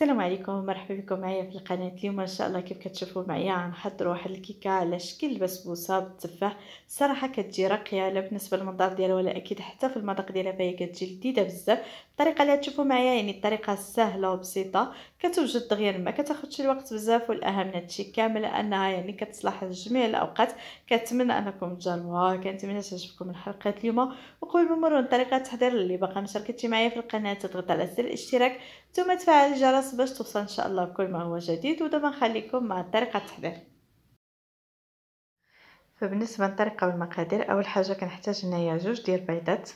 السلام عليكم ومرحبا بكم معايا في القناة اليوم ان شاء الله كيف كتشوفوا معايا غنحضر واحد الكيكة على شكل بسبوسة بالتفاح صراحة كتجي راقية لا بالنسبة للمنظر ديالها ولا اكيد حتى في المذاق ديالها فهي كتجي لذيذة بزاف الطريقة اللي تشوفوا معايا يعني الطريقة سهلة وبسيطة كتوجد دغيا ما كتاخذش الوقت بزاف والاهم من هادشي كامل انها يعني كتصلح لجميع الاوقات كنتمنى انكم تجربوها كنتمنى تعجبكم الحلقة اليوم وقبل ما نمروا للطريقه التحضير اللي باقا مشاركتي معايا في القناة تضغط على زر الاشتراك ثم تفعل الجرس باش توصل ان شاء الله بكل ما هو جديد ودابا نخليكم مع طريقه التحضير فبالنسبه للطريقه والمقادير اول حاجه كنحتاج هنايا جوج ديال البيضات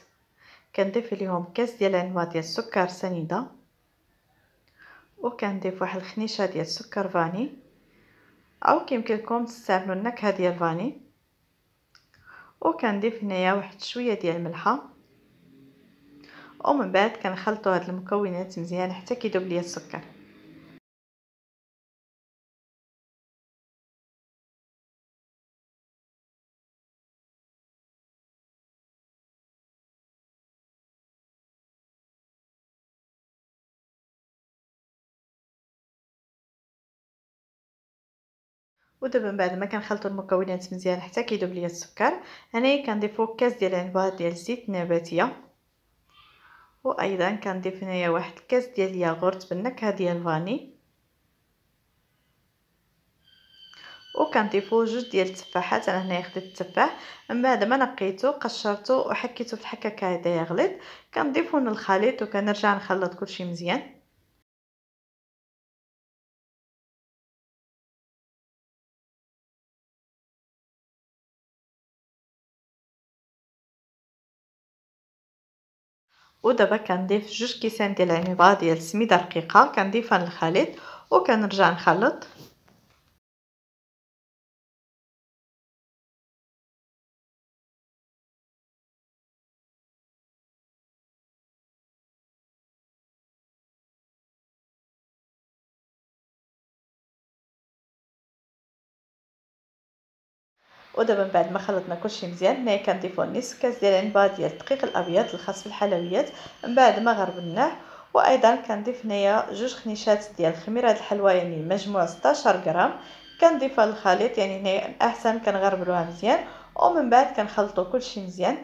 كنضيف ليهم كاس ديال عنبه ديال السكر سنيده وكنضيف واحد الخنيشه ديال السكر فاني او كيمكن لكم تستعملوا النكهه ديال فاني وكنضيف هنايا واحد شويه ديال الملحه ومن بعد كنخلطوا هاد المكونات مزيان حتى كيذوب ليا السكر ودابا من بعد ما كنخلطوا المكونات مزيان حتى كيذوب ليا السكر هنايا كنضيفوا كاس ديال العنبه ديال الزيت النباتيه وايضا كنضيف هنايا واحد الكاس ديال الياغورت بالنكهه ديال الفاني وكنضيفو جوج ديال التفاحات انا هنايا خديت التفاح من بعد ما نقيته قشرته وحكيته في الحكاكه هذا يغلط كنضيفو من الخليط وكنرجع نخلط كلشي مزيان ودابا كنضيف جوج كيسان ديال العنبه ديال السميده رقيقه كنضيفها للخليط وكنرجع نخلط ودابا من بعد ما خلطنا كلشي مزيان هنايا كنضيفو نص كاس ديال العنبه ديال الدقيق الابيض الخاص بالحلويات من بعد ما غربناه وايضا كنضيف هنايا جوج خنيشات ديال الخميره ديال الحلوى يعني مجموع 16 غرام كنضيفها للخليط يعني هنايا الاحسن كنغربلوها مزيان ومن بعد كنخلطو كلشي مزيان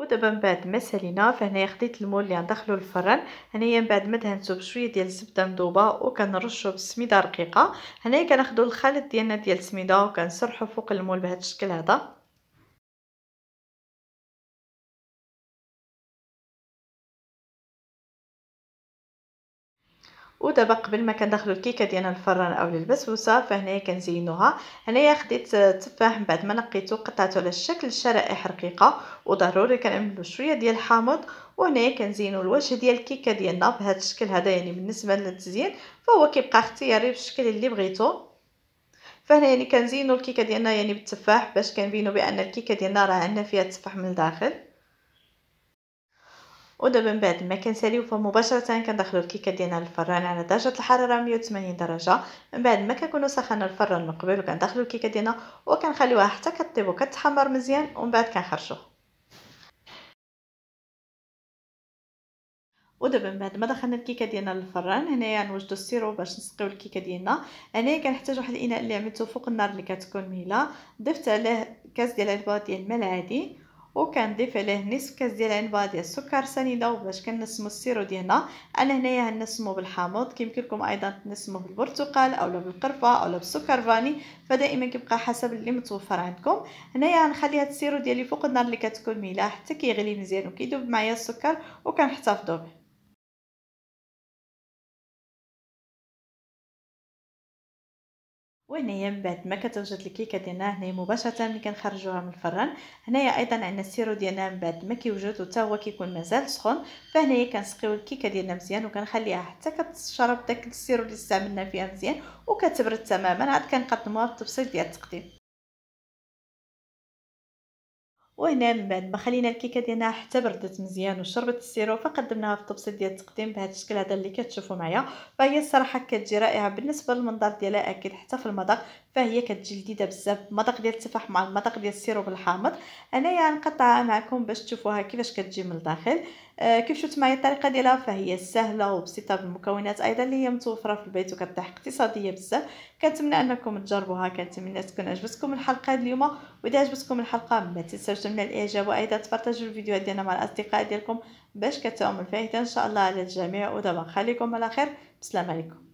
ودابا من بعد ما سالينا فهنايا خديت المول اللي ندخلو للفرن هنايا من بعد ما دهنتو بشويه ديال الزبده مذوبه وكنرشو بالسميده رقيقه هنايا كناخدو الخليط ديالنا ديال السميده وكنسرحو فوق المول بهذا الشكل هذا ودابا قبل ما كندخلوا الكيكه ديالنا للفران او للبسبوسه فهنايا كنزينوها هنايا خديت التفاح آه، من بعد ما نقيتو قطعته على شكل شرائح رقيقه وضروري كنعملو شويه ديال الحامض وهنايا كنزينو الوجه ديال الكيكه ديالنا بهذا الشكل هذا يعني بالنسبه للتزيين فهو كيبقى اختياري بالشكل اللي بغيتو فهنا يعني كنزينو الكيكه ديالنا يعني بالتفاح باش كنبينو بان الكيكه ديالنا راه عندنا فيها التفاح من الداخل ودابا من بعد ما كنساليو فمباشره كندخلو الكيكه ديالنا للفران على درجه الحراره 180 درجه من بعد ما كنكونوا سخنا الفران من قبل وكندخلو الكيكه ديالنا وكنخليوها حتى كطيب وكتحمر مزيان ومن بعد كنخرجو ودابا من بعد ما دخلنا الكيكه ديالنا للفران هنايا نوجدوا السيرو باش نسقيو الكيكه ديالنا هنايا كنحتاج واحد الاناء اللي عملته فوق النار اللي كتكون مهله ضفت عليه كاس ديال علبه ديال الماء العادي وكنضيف عليه نصف كاس ديال العنبه ديال السكر سنيده وباش كنسمو السيرو ديالنا انا هنايا غنسمو بالحامض كيمكن لكم ايضا تنسمو بالبرتقال اولا بالقرفه اولا بالسكر فاني فدائما كيبقى حسب اللي متوفر عندكم هنايا غنخلي هاد السيرو ديالي فوق النار اللي كتكون ملاه حتى كيغلي مزيان وكيذوب معايا السكر وكنحتفظو به وهنايا من بعد ما كتوجد الكيكه ديالنا هنايا مباشره ملي كنخرجوها من الفران هنايا ايضا عندنا السيرو ديالنا من بعد ما كيوجد حتى هو كيكون مازال سخون فهنايا كنسقيو الكيكه ديالنا مزيان وكنخليها حتى كتشرب داك السيرو اللي استعملنا فيها مزيان وكتبرد تماما عاد كنقدموها بالتفصيل ديال التقديم وهنا من بعد ما خلينا الكيكه ديالنا حتى بردت مزيان وشربت السيرو فقدمناها في الطبسيل ديال التقديم بهذا الشكل هذا اللي كتشوفوا معايا فهي الصراحه كتجي رائعه بالنسبه للمنظر ديالها اكيد حتى في المذاق فهي كتجي لذيذه بزاف المذاق ديال التفاح مع المذاق ديال السيروب الحامض انايا نقطعها معكم باش تشوفوها كيفاش كتجي من الداخل آه كيف شفت معايا الطريقه ديالها فهي سهله وبسيطه بالمكونات ايضا اللي هي متوفره في البيت وكتطيح اقتصاديه بزاف كنتمنى انكم تجربوها كنتمنى تكون عجبتكم الحلقه اليوم واذا عجبتكم الحلقه ما تنساوش من الاعجاب وايضا تبارطاجوا الفيديو ديالنا مع الاصدقاء ديالكم باش كتعم الفائده ان شاء الله على الجميع ودابا خليكم على خير بسلام عليكم